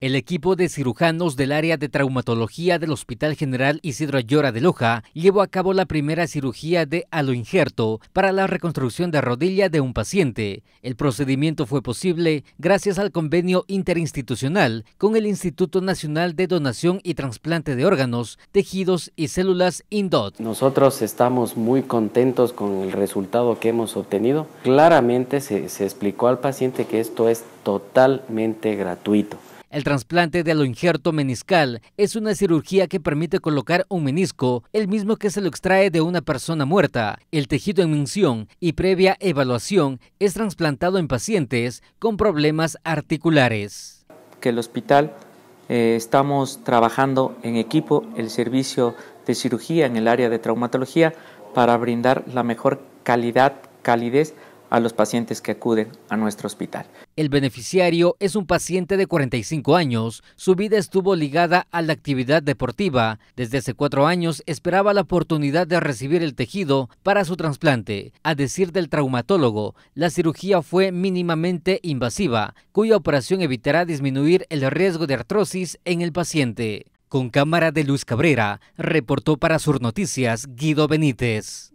El equipo de cirujanos del área de traumatología del Hospital General Isidro Ayora de Loja llevó a cabo la primera cirugía de aloinjerto para la reconstrucción de rodilla de un paciente. El procedimiento fue posible gracias al convenio interinstitucional con el Instituto Nacional de Donación y Transplante de Órganos, Tejidos y Células INDOT. Nosotros estamos muy contentos con el resultado que hemos obtenido. Claramente se explicó al paciente que esto es totalmente gratuito. El trasplante de lo injerto meniscal es una cirugía que permite colocar un menisco, el mismo que se lo extrae de una persona muerta. El tejido en mención y previa evaluación es trasplantado en pacientes con problemas articulares. Que el hospital eh, estamos trabajando en equipo el servicio de cirugía en el área de traumatología para brindar la mejor calidad, calidez a los pacientes que acuden a nuestro hospital. El beneficiario es un paciente de 45 años. Su vida estuvo ligada a la actividad deportiva. Desde hace cuatro años esperaba la oportunidad de recibir el tejido para su trasplante. A decir del traumatólogo, la cirugía fue mínimamente invasiva, cuya operación evitará disminuir el riesgo de artrosis en el paciente. Con cámara de Luis Cabrera, reportó para Sur Noticias Guido Benítez.